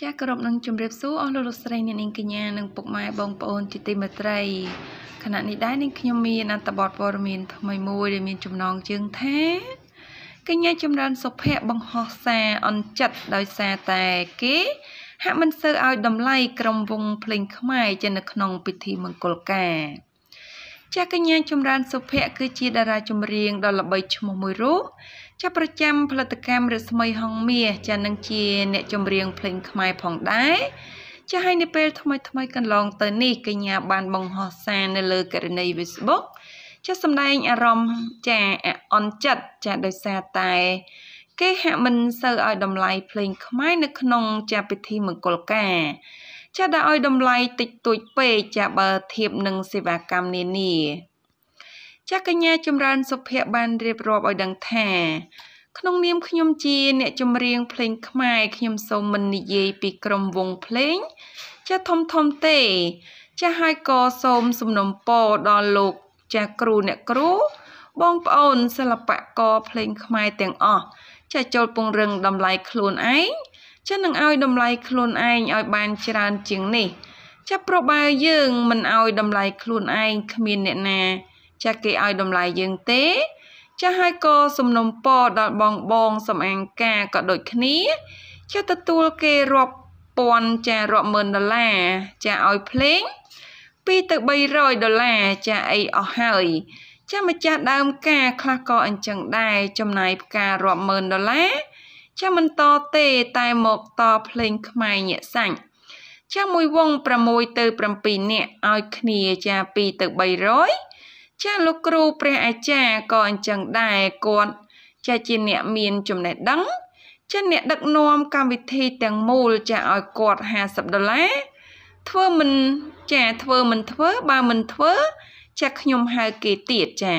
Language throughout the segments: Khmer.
ចាស់គោរពនឹងជម្រាបសួរអស់លោកលោកស្រីអ្នកនាងកញ្ញានិងពុកម៉ែបងប្អូនជាទីមេត្រីខណៈនេះដែរនាងខ្ញុំមានអត្ថបទព័ត៌មានថ្មីមួយដែលមានចំណងជើងថាកញ្ញាចម្រើនសុភ័ក្របង្ហោះសារអន់ចិត្តដោយសារតែគេហាក់មិនសូវឲ្យតម្លៃក្រុមវងភ្លេងខ្មែរចេញនៅក្នុង ពិធីមង្គលការ។ចាស់កញ្ញាចម្រើនសុភ័ក្រគឺជាតារាចម្រៀងដ៏ល្បីឈ្មោះមួយរូបចាស់ប្រចាំផលិតកម្មរស្មីហងមាសចានឹងជា អ្នកចម្រៀងភ្លេងខ្មែរផងដែរចាស់ហើយនៅពេលថ្មីថ្មីកន្លងទៅនេះកញ្ញា បាន បង្ហោះសារនៅលើករណី Facebook ចាស់សម្ដែងអារម្មណ៍ចាអន់ចិត្តចាដោយសារតែ គេហាក់មិនសូវឲ្យតម្លៃភ្លេងខ្មែរនៅក្នុង ចាពិធីមង្គលការចាដែលឲ្យតម្លៃតិចតួចពេកចាបើធៀបនឹងសេវាកម្មនានា ចាកញ្ញា ចម្រើនសុភ័ក្របានរៀបរាប់ឲ្យដឹងថាក្នុងនាមខ្ញុំជា អ្នកចម្រៀងភ្លេងខ្មែរខ្ញុំសូមមិននិយាយពីក្រុមវងភ្លេង ចាធំធំទេ ចាហើយក៏សូមសំណូមពរដល់លោក ចាគ្រូអ្នកគ្រូ បងប្អូនសិល្បករភ្លេងខ្មែរទាំងអស់ចាចូលពង្រឹងតម្លៃខ្លួនឯងចេះនឹងឲ្យតម្លៃខ្លួនឯងឲ្យបានច្រើនជាងនេះចាប្របើយើងមិនឲ្យតម្លៃខ្លួនឯងគ្មានអ្នកណា ចាគេឲ្យតម្លៃយើងទេចាហើយក៏សំណុំពរដល់បងបងសំអាងការក៏ដូចគ្នាចាទទួលគេរាប់ពាន់ចារាប់ម៉ឺនដុល្លារចាឲ្យភ្លេង2ទៅ300ដុល្លារចាអីអស់ហើយចាម្ចាស់ដើមការ ខ្លះក៏អញ្ចឹងដែរចំណាយផ្ការាប់ម៉ឺនដុល្លារចាមិនតទេ តែមកតភ្លេងខ្មែរញាក់សាច់ចាមួយវង6ទៅ7នាក់ឲ្យគ្នាចា2ទៅ300ចាលោកគ្រូព្រះអាចារ្យក៏អញ្ចឹងដែរគាត់ចាជាអ្នកមានចំណេះដឹងចាអ្នក ដឹកនាំកម្មវិធីទាំងមូលចាឲ្យគាត់50ដុល្លារធ្វើមិនចាធ្វើមិនធ្វើបើមិនធ្វើ ចាខ្ញុំហៅគេទៀតចា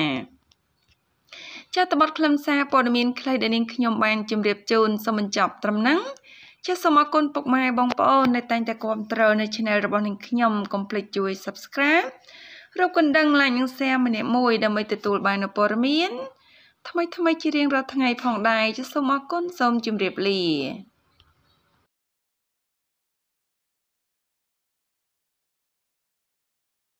ចាតបတ်ខ្លឹមសារព័ត៌មានខ្លីដែលនាងខ្ញុំបានជម្រាបជូនសូមបញ្ចប់ត្រឹមហ្នឹងចាសសូមអរគុណពុកម៉ែបងប្អូនដែលតែងតែគាំទ្រនៅ Channel របស់នាងខ្ញុំកុំភ្លេចជួយ Subscribe រកកណ្ដឹង Like និង Share ម្នាក់មួយដើម្បីទទួលបាននូវព័ត៌មាន ថ្មីៗជារៀងរាល់ថ្ងៃផងដែរចាសសូមអរគុណសូមជម្រាបលា